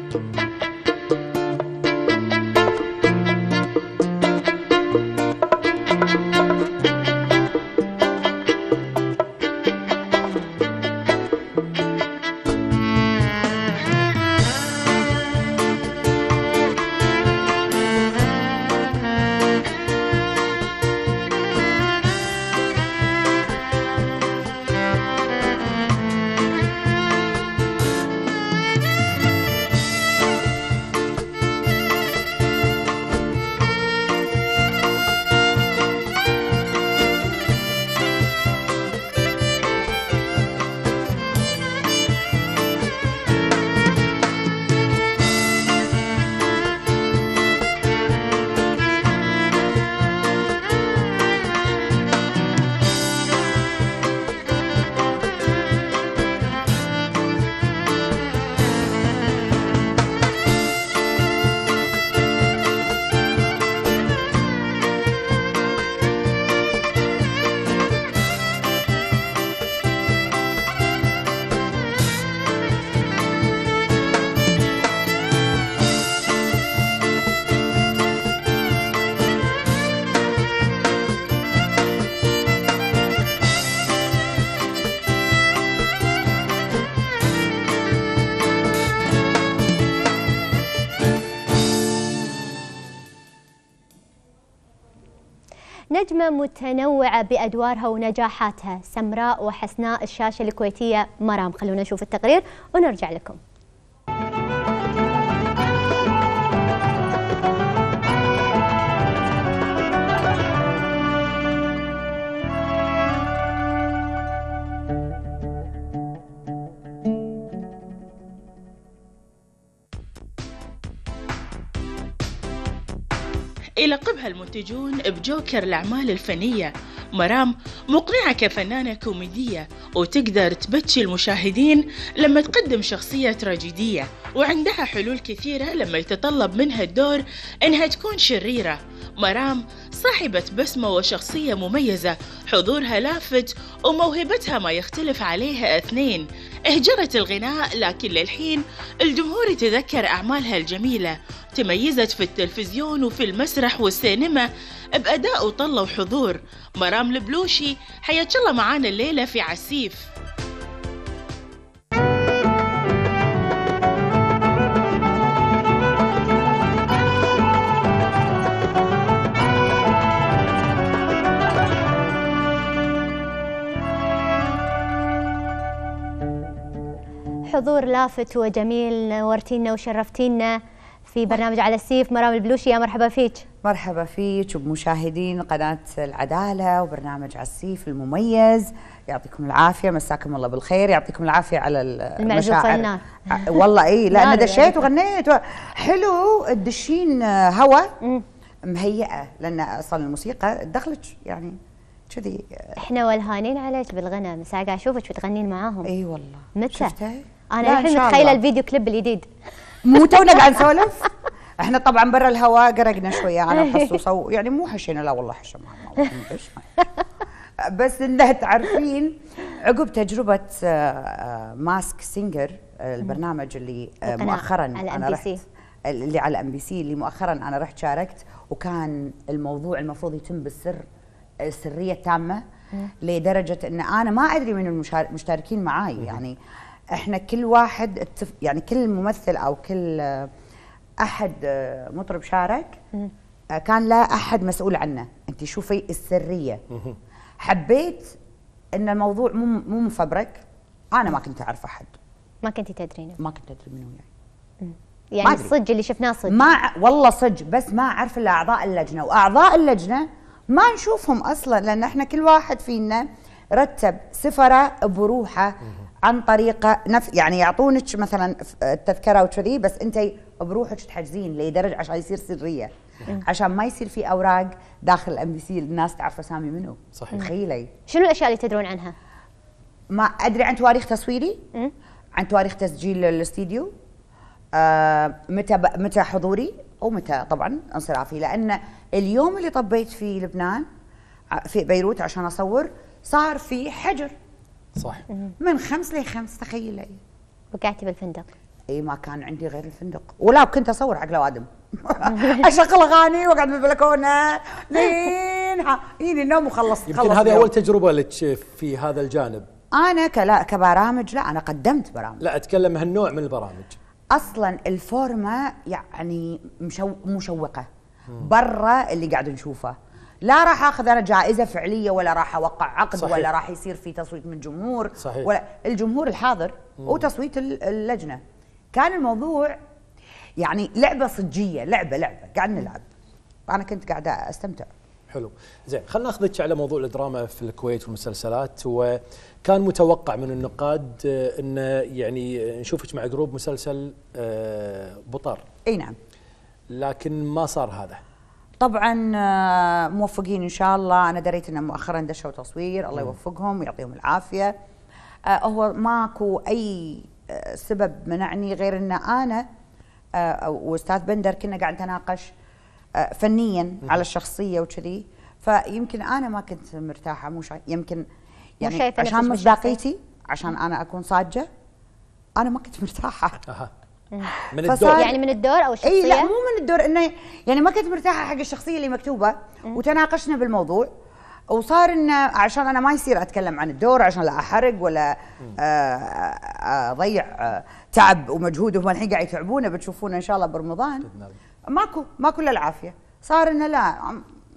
Bye. نجمة متنوعة بأدوارها ونجاحاتها سمراء وحسناء الشاشة الكويتية مرام خلونا نشوف التقرير ونرجع لكم يلقبها المنتجون بجوكر الأعمال الفنية مرام مقنعة كفنانة كوميدية وتقدر تبتشي المشاهدين لما تقدم شخصية تراجيدية وعندها حلول كثيرة لما يتطلب منها الدور إنها تكون شريرة مرام صاحبة بسمة وشخصية مميزة حضورها لافت وموهبتها ما يختلف عليها اثنين اهجرت الغناء لكن للحين الجمهور يتذكر أعمالها الجميلة تميزت في التلفزيون وفي المسرح والسينما بأداء وطلة وحضور مرام البلوشي حياة الله معانا الليلة في عسيف حضور لافت وجميل نورتينا وشرفتينا في برنامج على السيف مرام البلوشي يا مرحبا فيك مرحبا فيك وبمشاهدين قناة العدالة وبرنامج على السيف المميز يعطيكم العافية مساكم الله بالخير يعطيكم العافية على المشاعر النار والله اي لأن دشيت يعني. وغنيت حلو تدشين هوا مهيئة لأن أصلا الموسيقى دخلك يعني كذي احنا والهانين عليك بالغنى مساء قاعد اشوفك وتغنين معاهم اي والله متى؟ شفتها؟ انا الحين متخيله الفيديو كليب الجديد مو تونا قاعد نسولف احنا طبعا برا الهواء قرقنا شويه على الخصوصه ويعني مو حشينا لا والله حشينا بس انها تعرفين عقب تجربه آه، آه، ماسك سينجر البرنامج اللي آه، مؤخرا انا رحت اللي على ام بي سي اللي مؤخرا انا رحت شاركت وكان الموضوع المفروض يتم بالسر السريه التامه لدرجه ان انا ما ادري من المشاركين معاي يعني احنا كل واحد يعني كل ممثل او كل آه، احد آه، مطرب شارك آه، كان لا احد مسؤول عنه انت شوفي السريه حبيت ان الموضوع مو مو مفبرك انا ما كنت اعرف احد ما كنت تدرين ما كنت ادري منو وياي يعني الصج اللي شفناه صج ما والله صج بس ما اعرف الا اعضاء اللجنه واعضاء اللجنه ما نشوفهم اصلا لان احنا كل واحد فينا رتب سفره بروحه عن طريقه نف يعني يعطونك مثلا التذكره وكذي بس انت بروحك تحجزين لدرجه عشان يصير سريه عشان ما يصير في اوراق داخل الام بي سي الناس تعرف اسامي منو صحيح تخيلي شنو الاشياء اللي تدرون عنها؟ ما ادري عن تواريخ تصويري عن تواريخ تسجيل الاستديو آه متى متى حضوري ومتى طبعا انصرافي لان اليوم اللي طبيت فيه لبنان آه، في بيروت عشان اصور صار في حجر صح من خمس لخمس تخيلي وقعتي بالفندق اي ما كان عندي غير الفندق ولا كنت اصور حق وادم اشغل اغاني واقعد بالبلكونه لين يجيني النوم وخلصت يمكن هذه اول تجربه لك في هذا الجانب انا كلا كبرامج لا انا قدمت برامج لا اتكلم هالنوع من البرامج اصلا الفورمه يعني مشو مشوقه برا اللي قاعد نشوفه لا راح اخذ انا جائزه فعليه ولا راح اوقع عقد صحيح. ولا راح يصير في تصويت من جمهور صحيح. ولا الجمهور الحاضر مم. وتصويت اللجنه كان الموضوع يعني لعبه صجيه لعبه لعبه قاعد نلعب انا كنت قاعده استمتع حلو زين خلينا ناخذك على موضوع الدراما في الكويت والمسلسلات وكان متوقع من النقاد آه، انه يعني آه، نشوفك مع جروب مسلسل آه، بطار اي نعم لكن ما صار هذا طبعا آه، موفقين ان شاء الله انا دريت انهم مؤخرا دشوا تصوير الله يوفقهم ويعطيهم العافيه آه، هو ماكو اي آه، سبب منعني غير ان انا واستاذ بندر كنا قاعد نتناقش فنيا على الشخصيه وكذي فيمكن انا ما كنت مرتاحه مو يمكن يعني عشان مصداقيتي عشان انا اكون صادقه انا ما كنت مرتاحه من الدور يعني من الدور او إيه، الشخصيه اي لا مو من الدور انه يعني ما كنت مرتاحه حق الشخصيه اللي مكتوبه وتناقشنا بالموضوع وصار انه عشان انا ما يصير اتكلم عن الدور عشان لا احرق ولا آه، آه، اضيع آه، تعب ومجهود وهم الحين قاعد يتعبونه بتشوفونه ان شاء الله برمضان ماكو ماكو الا العافيه صار انه لا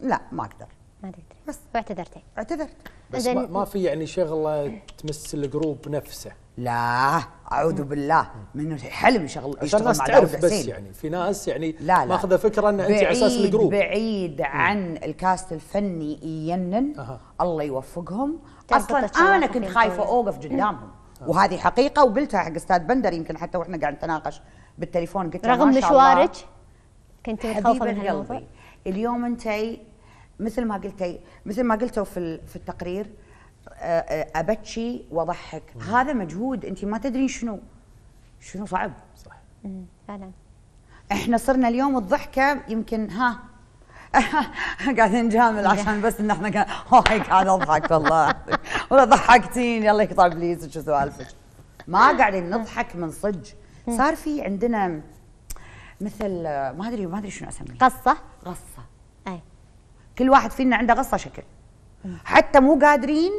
لا ما اقدر ما تقدر بس واعتذرتي اعتذرت بس ما, ما في يعني شغله تمس الجروب نفسه لا اعوذ بالله من الحلم شغل عشان مع تعرف بس حسين. يعني في ناس يعني لا لا ماخذه فكره ان انت اساس الجروب بعيد عن الكاست الفني ينن أه. الله يوفقهم اصلا انا كنت خايفه اوقف قدامهم وهذه حقيقه وقلتها حق استاذ بندر يمكن حتى واحنا قاعد نتناقش بالتليفون قلت رغم مشوارك كنت خايفه من هالموضوع اليوم انت مثل ما قلتي مثل ما قلتوا في في التقرير ابكي واضحك هذا مجهود انت ما تدرين شنو شنو صعب صح فعلا احنا صرنا اليوم الضحكه يمكن ها قاعدين نجامل عشان بس ان احنا هاي قاعد اضحك والله والله ضحكتين الله يقطع ابليسك شو سوالفك ما قاعدين نضحك من صدق صار في عندنا مثل ما ادري ما ادري شنو اسميه غصه غصه كل واحد فينا عنده غصه شكل حتى مو قادرين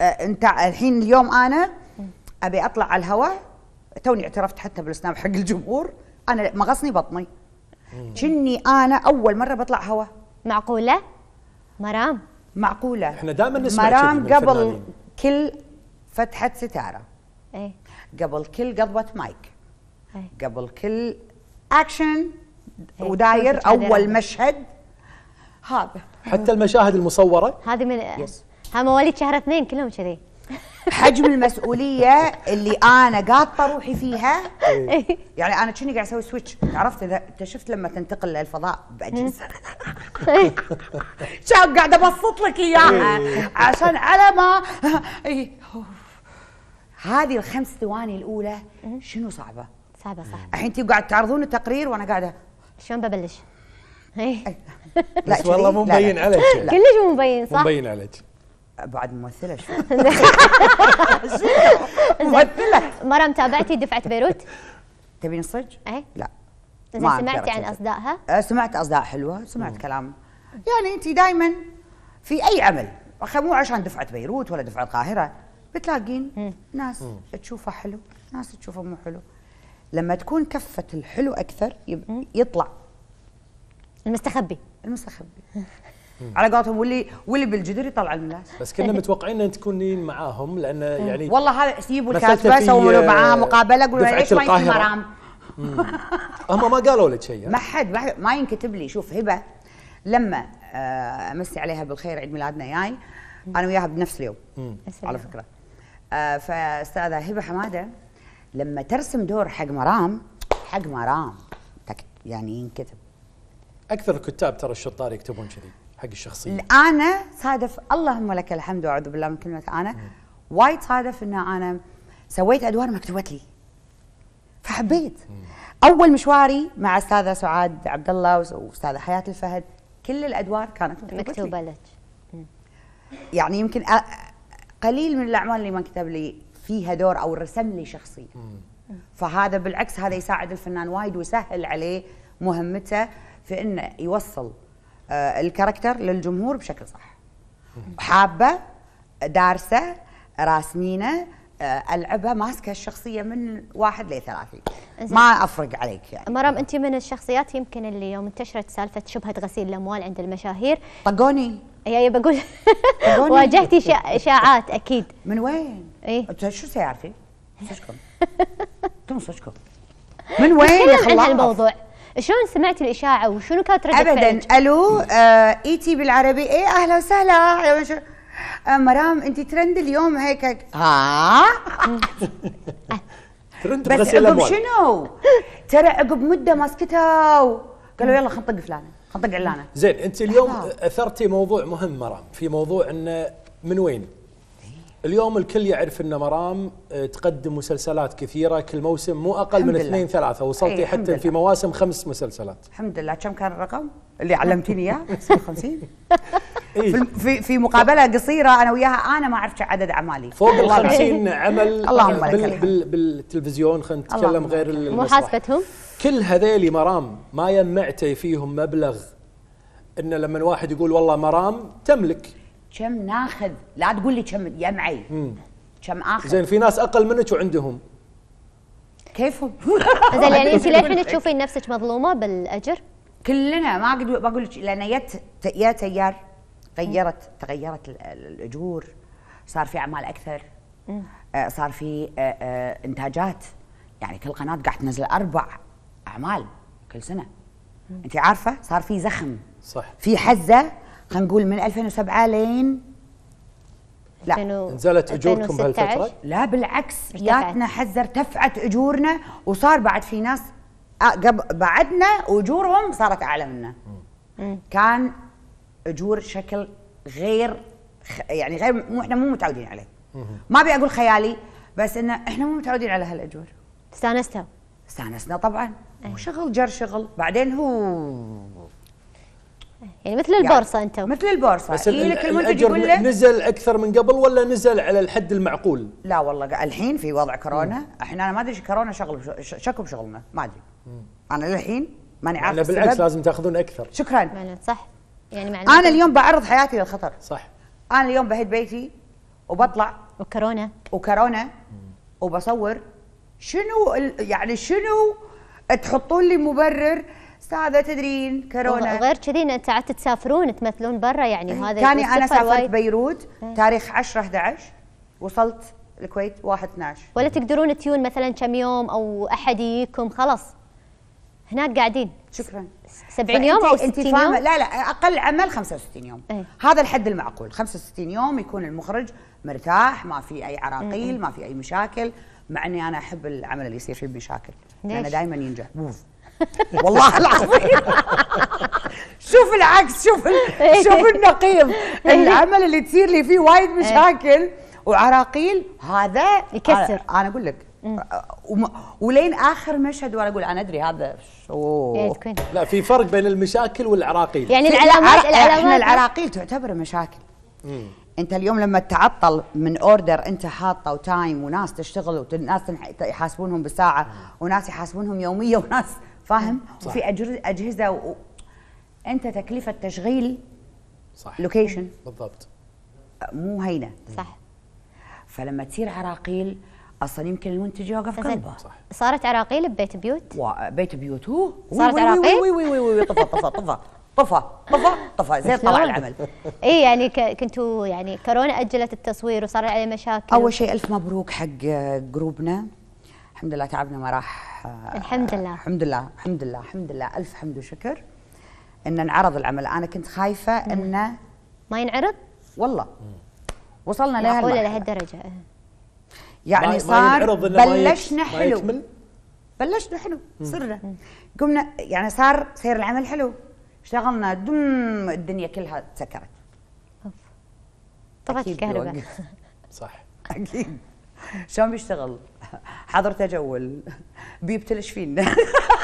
آه انت الحين اليوم انا ابي اطلع على الهواء توني اعترفت حتى بالسناب حق الجمهور انا مغصني بطني كني انا اول مره بطلع هواء معقوله مرام معقوله احنا دائما نسمع مرام قبل كل فتحه ستاره ايه قبل كل قضبه مايك ايه؟ قبل كل اكشن إيه. وداير اول مشهد هذا حتى المشاهد المصوره هذه من يس ها مواليد شهر اثنين كلهم كذي حجم المسؤوليه اللي انا قاطه روحي فيها إيه. يعني انا كني قاعد اسوي سويتش عرفت اذا انت شفت لما تنتقل للفضاء باجهزه إيه. شاب قاعد ابسط لك اياها إيه. عشان على ما هذه الخمس ثواني الاولى شنو صعبه؟ صعبه صح الحين انت قاعد تعرضون التقرير وانا قاعده شلون ببلش؟ إيه. لا بس والله مو مبين عليك كلش مو مبين صح؟ مبين عليك بعد ممثلة شو ممثلة مرة متابعتي دفعة بيروت؟ تبين الصج؟ اي لا زين سمعتي عن اصدائها؟ أه، سمعت اصداء حلوه، سمعت كلام يعني انت دائما في اي عمل مو عشان دفعه بيروت ولا دفعه القاهره بتلاقين ناس تشوفها حلو، ناس تشوفها مو حلو. لما تكون كفه الحلو اكثر يطلع المستخبي المستخبي على قولتهم واللي واللي بالجدر يطلع الناس بس كنا متوقعين ان تكونين معاهم لان يعني والله هذا سيبوا الكاتبه سووا له آه، معاها مقابله قولوا ليش ما يجي مرام هم ما قالوا لك شيء يعني. ما حد ما ينكتب لي شوف هبه لما آه، امسي عليها بالخير عيد ميلادنا جاي انا وياها بنفس اليوم على فكره آه، فاستاذه هبه حماده لما ترسم دور حق مرام حق مرام يعني ينكتب اكثر الكتاب ترى الشطار يكتبون كذي حق الشخصيه انا صادف اللهم لك الحمد واعوذ بالله من كلمه انا وايد صادف ان انا سويت ادوار مكتوبه لي فحبيت اول مشواري مع استاذه سعاد عبد الله واستاذه حياه الفهد كل الادوار كانت مكتوبه, مكتوبة لك يعني يمكن قليل من الاعمال اللي ما كتب لي فيها دور او رسم لي شخصيه فهذا بالعكس هذا يساعد الفنان وايد ويسهل عليه مهمته في انه يوصل آه، الكاركتر للجمهور بشكل صح حابه دارسه راسمينه آه، العبها ماسكه الشخصيه من واحد لثلاثين ما افرق عليك يعني مرام انت من الشخصيات يمكن اللي يوم انتشرت سالفه شبهه غسيل الاموال عند المشاهير طقوني يا بقول واجهتي اشاعات اكيد من وين؟ اي شو سيارتي؟ صشكم تم صشكم من وين يا خلاص؟ الموضوع شلون سمعتي الاشاعه وشنو كانت رده ابدا الو آه اي تي بالعربي اي اهلا وسهلا آه مرام انت ترند اليوم هيك هيك ها ترند بس عقب شنو؟ ترى عقب مده ما سكتوا قالوا يلا خلينا نطق فلانه خلينا نطق علانه زين انت اليوم آه. اثرتي موضوع مهم مرام في موضوع انه من وين؟ اليوم الكل يعرف ان مرام آه، تقدم مسلسلات كثيره كل موسم مو اقل من اثنين ثلاثه وصلتي إيه، حتى لله. في مواسم خمس مسلسلات الحمد لله كم كان الرقم اللي علمتيني اياه 50 إيه. في في مقابله قصيره انا وياها انا ما اعرف عدد اعمالي فوق ال 50 عمل اللهم بال لك بال بالتلفزيون خلينا نتكلم غير محاسبتهم كل هذيلي مرام ما يمعتي فيهم مبلغ ان لما واحد يقول والله مرام تملك كم ناخذ لا تقول لي كم يا معي كم اخذ زين في ناس اقل منك وعندهم كيفهم زين يعني انت للحين تشوفين نفسك مظلومه بالاجر كلنا ما قد بقول لك لان يا يا تيار غيرت تغيرت الاجور صار في اعمال اكثر آه، صار في آه، آه، انتاجات يعني كل قناه قاعد تنزل اربع اعمال كل سنه انت عارفه صار في زخم صح في حزه نقول من 2007 لين لا نزلت اجوركم بهالفتره؟ لا بالعكس جاتنا حزه ارتفعت اجورنا وصار بعد في ناس آه، بعدنا اجورهم صارت اعلى منا. كان اجور شكل غير يعني غير مو احنا مو متعودين عليه. ما ابي اقول خيالي بس انه احنا مو متعودين على هالاجور. استانستوا؟ استانسنا طبعا وشغل جر شغل بعدين هو يعني مثل يعني البورصه يعني انتم مثل البورصه بس إيه لك المنتج يقول لك نزل اكثر من قبل ولا نزل على الحد المعقول؟ لا والله الحين في وضع كورونا احنا انا ما ادري كورونا شغل شكو بشغلنا ما ادري انا للحين ماني يعني بالعكس لازم تاخذون اكثر شكرا صح يعني معناته انا اليوم بعرض حياتي للخطر صح انا اليوم بهد بيتي وبطلع وكورونا وكورونا وبصور شنو يعني شنو تحطون لي مبرر استاذه تدرين كورونا غير كذي انت عاد تسافرون تمثلون برا يعني إيه، وهذا كاني انا سافرت بيروت إيه. تاريخ 10 11 وصلت الكويت 1 12 ولا تقدرون تيون مثلا كم يوم او احد يجيكم خلاص هناك قاعدين شكرا 70 يوم او 60 يوم لا لا اقل عمل 65 يوم ايه؟ هذا الحد المعقول 65 يوم يكون المخرج مرتاح ما في اي عراقيل إيه، ما في اي مشاكل مع اني انا احب العمل اللي يصير فيه مشاكل لانه دائما ينجح بوف والله العظيم شوف العكس شوف شوف النقيض العمل اللي تصير لي فيه وايد مشاكل وعراقيل هذا يكسر انا اقول لك ولين اخر مشهد وانا اقول انا ادري هذا شو إيه، لا في فرق بين المشاكل والعراقيل يعني العلامات العلامات احنا العراقيل تعتبر مشاكل انت اليوم لما تعطل من اوردر انت حاطه وتايم وناس تشتغل وناس يحاسبونهم بالساعه وناس يحاسبونهم يوميه وناس فاهم وفي اجهزه و... انت تكلفه تشغيل صح لوكيشن بالضبط مو هينه صح فلما تصير عراقيل اصلا يمكن المنتج يوقف قلبه صح صارت عراقيل ببيت بيوت و... بيت بيوت هو صارت عراقيل وي وي وي وي طفى طفى طفى طفى طفى طفى زين طلع العمل اي يعني ك... كنتوا يعني كورونا اجلت التصوير وصار عليه مشاكل اول شيء الف مبروك حق آه، جروبنا الحمد لله تعبنا ما راح الحمد لله آه، الحمد لله الحمد لله الحمد لله الف حمد وشكر ان انعرض العمل انا كنت خايفه انه ما ينعرض والله وصلنا لها معقوله لهالدرجه إيه. يعني صار بلشنا حلو بلشنا حلو صرنا قمنا يعني صار سير العمل حلو اشتغلنا دم الدنيا كلها سكرت طفت الكهرباء صح اكيد شلون بيشتغل؟ حضرته تجول بيبتلش فينا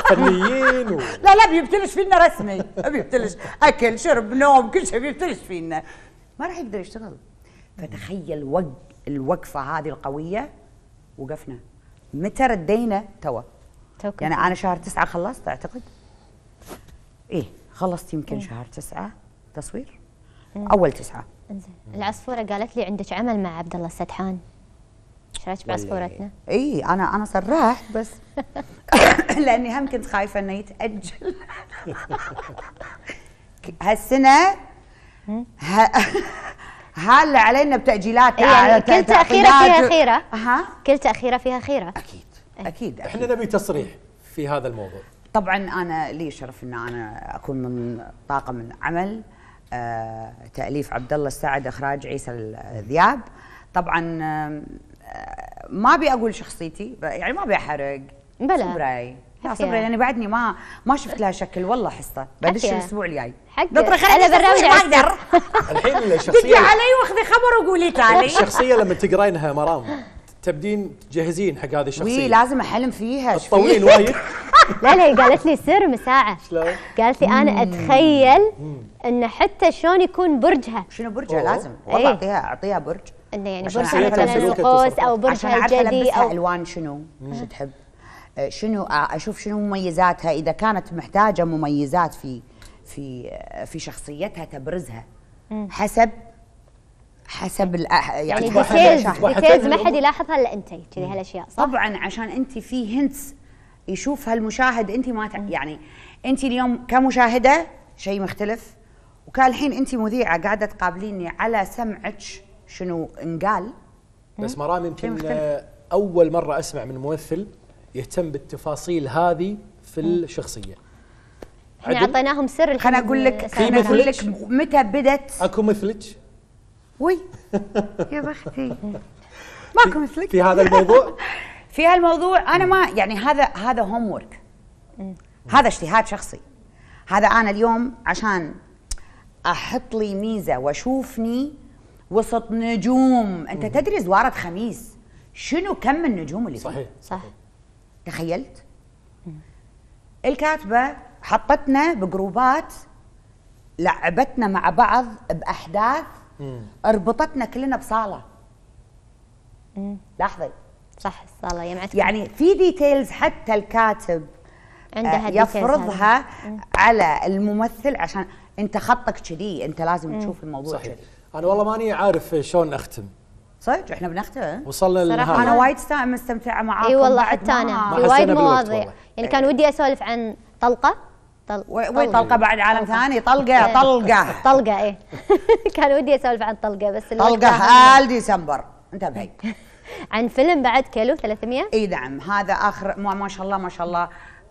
فنيين و... لا لا بيبتلش فينا رسمي بيبتلش اكل شرب نوم كل شيء بيبتلش فينا ما راح يقدر يشتغل فتخيل وق... الوقفه هذه القويه وقفنا متى ردينا توا يعني انا شهر تسعة خلصت اعتقد ايه خلصت يمكن إيه؟ شهر تسعة تصوير مم. إيه. اول تسعة انزين العصفوره قالت لي عندك عمل مع عبد الله السدحان شريت باسبورتنا اي انا انا صرحت بس لاني هم كنت خايفه انه يتاجل هالسنه هالة علينا بتاجيلات يعني كل تاخيره فيها خيره اها كل تاخيره فيها خيره اكيد اكيد, أكيد. احنا نبي تصريح في هذا الموضوع طبعا انا لي شرف ان انا اكون من طاقم من عمل آه تاليف عبد الله السعد اخراج عيسى الذياب طبعا آه ما ابي اقول شخصيتي يعني ما ابي احرق بلا صبري لا صبري لاني يعني بعدني ما ما شفت لها شكل والله حصه بدش الاسبوع الجاي حق انا براوي ما اقدر الحين الشخصيه دقي علي واخذي خبر وقولي تالي الشخصيه لما تقرينها مرام تبدين تجهزين حق هذه الشخصيه وي لازم احلم فيها تطولين وايد لا لا هي قالت لي سر مساعة شلون؟ قالت لي انا اتخيل انه حتى شلون يكون برجها شنو برجها لازم والله إيه. اعطيها اعطيها برج انه يعني برج مثلا القوس او برج الجدي او الوان شنو؟ شو تحب؟ آه، شنو آه، اشوف شنو مميزاتها اذا كانت محتاجه مميزات في في آه، في شخصيتها تبرزها حسب حسب يعني, ديتيلز يعني ديتيلز ما حد يلاحظها الا انت كذي هالاشياء صح؟ طبعا عشان انت في هنتس يشوفها المشاهد انت ما يعني انت اليوم كمشاهده شيء مختلف وكان الحين انت مذيعه قاعده تقابليني على سمعك شنو انقال بس مرام يمكن اول مره اسمع من ممثل يهتم بالتفاصيل هذه في الشخصيه احنا اعطيناهم سر خليني اقول لك خليني اقول لك متى بدت اكو مثلك وي يا بختي ماكو مثلك في هذا الموضوع في هالموضوع انا ما يعني هذا هذا هوم وورك هذا اجتهاد شخصي هذا انا اليوم عشان احط لي ميزه واشوفني وسط نجوم انت تدري زواره خميس شنو كم النجوم اللي صحيح صح تخيلت الكاتبه حطتنا بجروبات لعبتنا مع بعض باحداث مم. ربطتنا كلنا بصاله لحظه لاحظي صح الصاله يمعتكم. يعني في ديتيلز حتى الكاتب عندها آه، يفرضها على الممثل عشان انت خطك كذي انت لازم مم. تشوف الموضوع كذي انا والله ماني عارف شلون اختم صدق احنا بنختم وصلنا للنهايه انا وايد مستمتعه معاكم اي والله حتى انا وايد مواضيع يعني كان ودي اسولف عن طلقه طلقه وين طلقه بعد عالم ثاني طلقه إيه. طلقه طلقه ايه كان ودي اسولف عن طلقه بس طلقه ال ديسمبر انتبهي عن فيلم بعد كيلو 300 اي نعم هذا اخر ما شاء الله ما شاء الله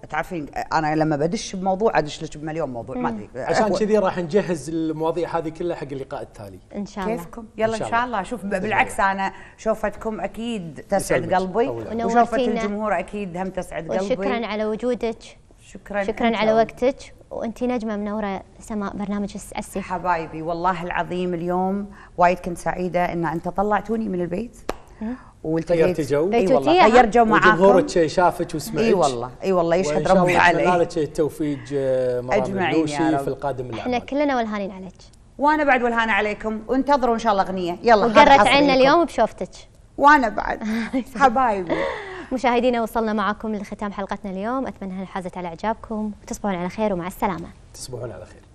تعرفين انا لما بدش بموضوع ادش لك بمليون موضوع ما ادري عشان كذي راح نجهز المواضيع هذه كلها حق اللقاء التالي ان شاء الله كيفكم يلا ان شاء الله شوف بالعكس انا شوفتكم اكيد تسعد قلبي وشوفه الجمهور اكيد هم تسعد قلبي وشكرا على وجودك شكرا شكرا على وقتك وانت نجمه منوره سماء برنامج السي حبايبي والله العظيم اليوم وايد كنت سعيده ان انت طلعتوني من البيت أه؟ والتقيت غيرتي جو اي والله غير جو معاكم جمهورك شافك وسمعك اي والله اي والله يشهد ربي عليك وان شاء التوفيق آه، اجمعين الدوشي في القادم احنا كلنا والهانين عليك وانا بعد والهانه عليكم وانتظروا ان شاء الله اغنيه يلا وقرت عنا اليوم بشوفتك وانا بعد حبايبي مشاهدينا وصلنا معكم لختام حلقتنا اليوم اتمنى انها حازت على اعجابكم وتصبحون على خير ومع السلامه تصبحون على خير